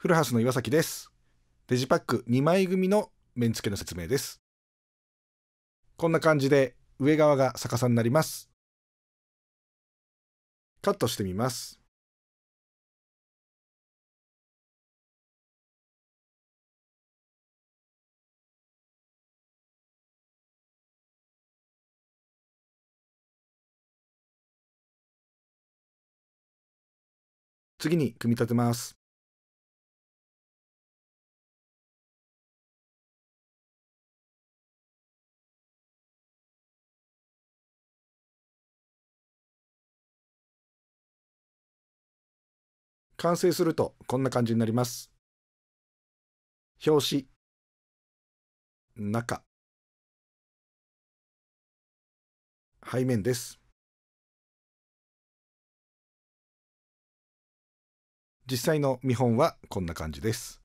フルハウスの岩崎です。デジパック2枚組の面付けの説明です。こんな感じで上側が逆さになります。カットしてみます。次に組み立てます。完成するとこんな感じになります。表紙、中、背面です。実際の見本はこんな感じです。